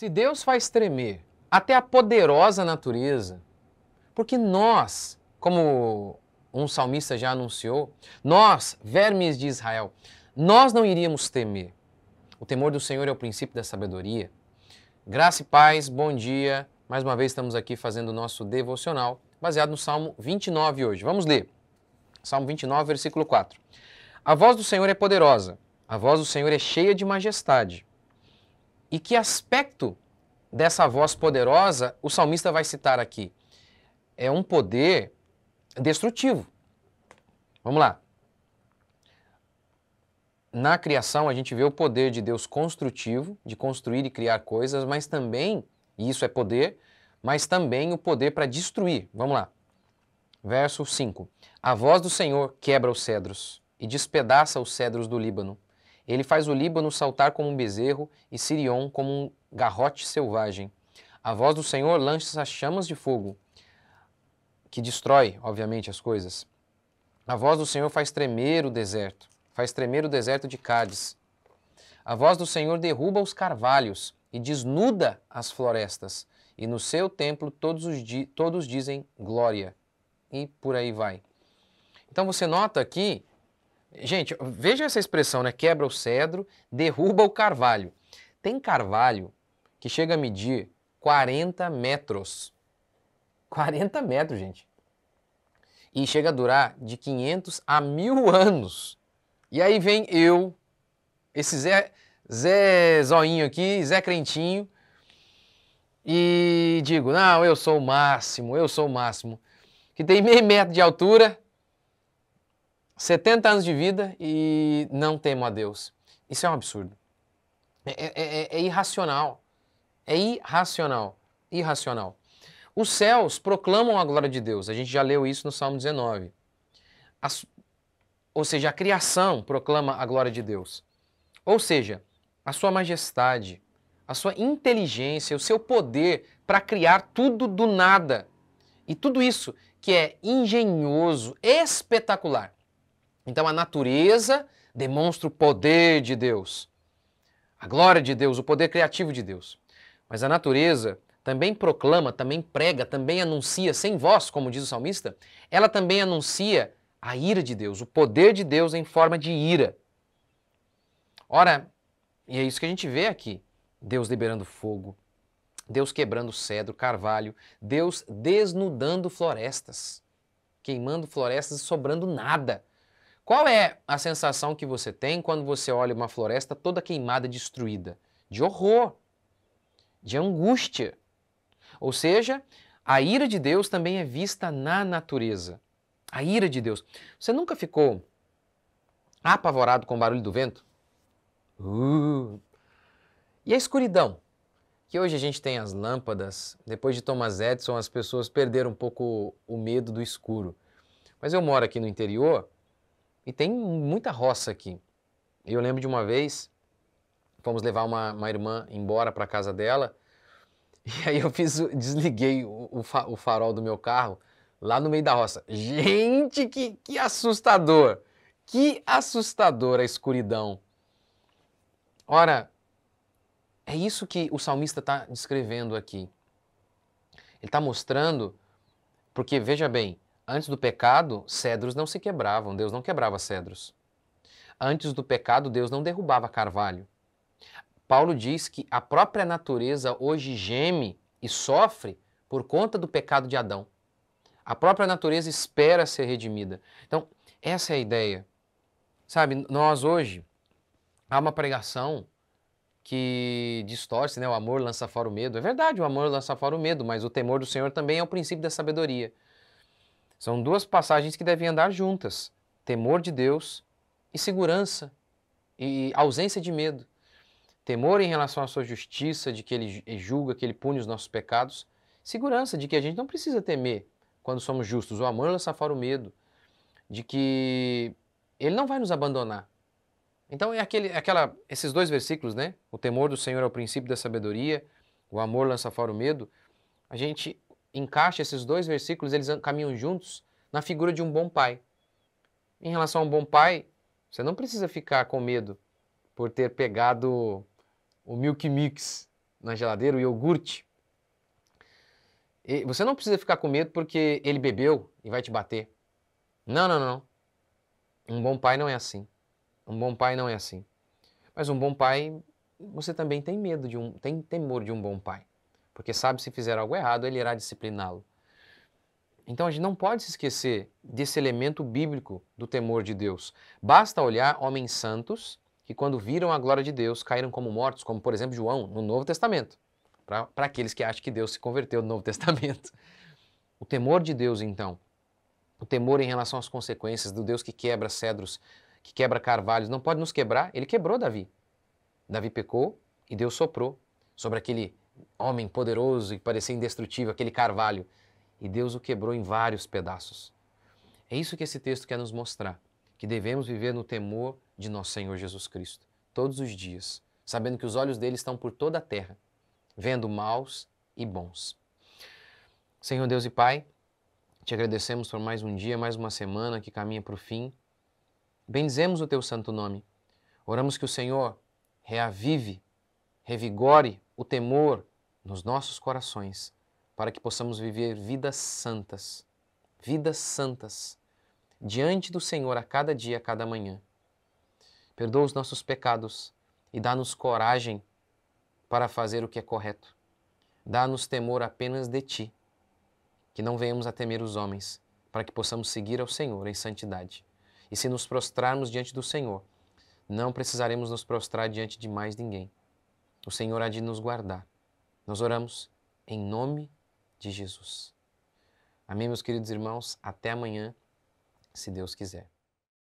Se Deus faz tremer até a poderosa natureza, porque nós, como um salmista já anunciou, nós, vermes de Israel, nós não iríamos temer. O temor do Senhor é o princípio da sabedoria. Graça e paz, bom dia. Mais uma vez estamos aqui fazendo o nosso devocional, baseado no Salmo 29 hoje. Vamos ler. Salmo 29, versículo 4. A voz do Senhor é poderosa, a voz do Senhor é cheia de majestade. E que aspecto dessa voz poderosa o salmista vai citar aqui? É um poder destrutivo. Vamos lá. Na criação, a gente vê o poder de Deus construtivo, de construir e criar coisas, mas também, e isso é poder, mas também o poder para destruir. Vamos lá. Verso 5: A voz do Senhor quebra os cedros e despedaça os cedros do Líbano. Ele faz o Líbano saltar como um bezerro e Sirion como um garrote selvagem. A voz do Senhor lança as chamas de fogo, que destrói, obviamente, as coisas. A voz do Senhor faz tremer o deserto, faz tremer o deserto de Cádiz. A voz do Senhor derruba os carvalhos e desnuda as florestas, e no seu templo todos, os di todos dizem glória. E por aí vai. Então você nota aqui Gente, veja essa expressão, né? Quebra o cedro, derruba o carvalho. Tem carvalho que chega a medir 40 metros. 40 metros, gente. E chega a durar de 500 a mil anos. E aí vem eu, esse Zé, Zé Zoinho aqui, Zé Crentinho, e digo: não, eu sou o máximo, eu sou o máximo. Que tem meio metro de altura, 70 anos de vida e não temo a Deus. Isso é um absurdo. É é, é, é, é, irracional. É irracional. Irracional. Os céus proclamam a glória de Deus. A gente já leu isso no Salmo 19. As, ou seja, a criação proclama a glória de Deus. Ou seja, a sua majestade, a sua inteligência, o seu poder para criar tudo do nada. E tudo isso que é engenhoso, espetacular. Então a natureza demonstra o poder de Deus, a glória de Deus, o poder criativo de Deus. Mas a natureza também proclama, também prega, também anuncia, sem voz, como diz o salmista, ela também anuncia a ira de Deus, o poder de Deus em forma de ira. Ora, e é isso que a gente vê aqui: Deus liberando fogo, Deus quebrando cedro, carvalho, Deus desnudando florestas, queimando florestas e sobrando nada. Qual é a sensação que você tem quando você olha uma floresta toda queimada, destruída? De horror, de angústia. Ou seja, a ira de Deus também é vista na natureza. A ira de Deus. Você nunca ficou apavorado com o barulho do vento? Uh. E a escuridão? Que hoje a gente tem as lâmpadas. Depois de Thomas Edison, as pessoas perderam um pouco o medo do escuro. Mas eu moro aqui no interior e tem muita roça aqui. Eu lembro de uma vez, fomos levar uma, uma irmã embora para casa dela, e aí eu fiz, desliguei o, o, fa, o, farol do meu carro lá no meio da roça. Gente, que, que assustador! Que assustador a escuridão! Ora, é isso que o salmista está descrevendo aqui. Ele está mostrando, porque veja bem, Antes do pecado, cedros não se quebravam, Deus não quebrava cedros. Antes do pecado, Deus não derrubava carvalho. Paulo diz que a própria natureza hoje geme e sofre por conta do pecado de Adão. A própria natureza espera ser redimida. Então, essa é a ideia. Sabe, nós hoje, há uma pregação que distorce, né? O amor lança fora o medo. É verdade, o amor lança fora o medo, mas o temor do Senhor também é o princípio da sabedoria. São duas passagens que devem andar juntas: temor de Deus e segurança e ausência de medo. Temor em relação à sua justiça, de que ele julga, que ele pune os nossos pecados. Segurança de que a gente não precisa temer quando somos justos. O amor lança fora o medo, de que ele não vai nos abandonar. Então, é aquele, é aquela, esses dois versículos, né? O temor do Senhor é o princípio da sabedoria, o amor lança fora o medo. A gente encaixa esses dois versículos, eles caminham juntos na figura de um bom pai. Em relação a um bom pai, você não precisa ficar com medo por ter pegado o Milk Mix na geladeira, o iogurte. E você não precisa ficar com medo porque ele bebeu e vai te bater. Não, não, não. Um bom pai não é assim. Um bom pai não é assim. Mas um bom pai, você também tem medo de um, tem temor de um bom pai porque sabe se fizer algo errado, ele irá discipliná-lo. Então a gente não pode se esquecer desse elemento bíblico do temor de Deus. Basta olhar homens santos que, quando viram a glória de Deus, caíram como mortos, como por exemplo João, no Novo Testamento, para aqueles que acham que Deus se converteu no Novo Testamento. O temor de Deus, então, o temor em relação às consequências do Deus que quebra cedros, que quebra carvalhos, não pode nos quebrar. Ele quebrou Davi. Davi pecou e Deus soprou sobre aquele homem poderoso e parecia indestrutível, aquele carvalho. E Deus o quebrou em vários pedaços. É isso que esse texto quer nos mostrar, que devemos viver no temor de nosso Senhor Jesus Cristo, todos os dias, sabendo que os olhos dele estão por toda a terra, vendo maus e bons. Senhor Deus e Pai, te agradecemos por mais um dia, mais uma semana que caminha para o fim. Bendizemos o teu santo nome. Oramos que o Senhor reavive, revigore o temor nos nossos corações, para que possamos viver vidas santas, vidas santas, diante do Senhor a cada dia, a cada manhã. Perdoa os nossos pecados e dá-nos coragem para fazer o que é correto. Dá-nos temor apenas de Ti, que não venhamos a temer os homens, para que possamos seguir ao Senhor em santidade. E se nos prostrarmos diante do Senhor, não precisaremos nos prostrar diante de mais ninguém. O Senhor há de nos guardar. Nós oramos em nome de Jesus. Amém, meus queridos irmãos. Até amanhã, se Deus quiser.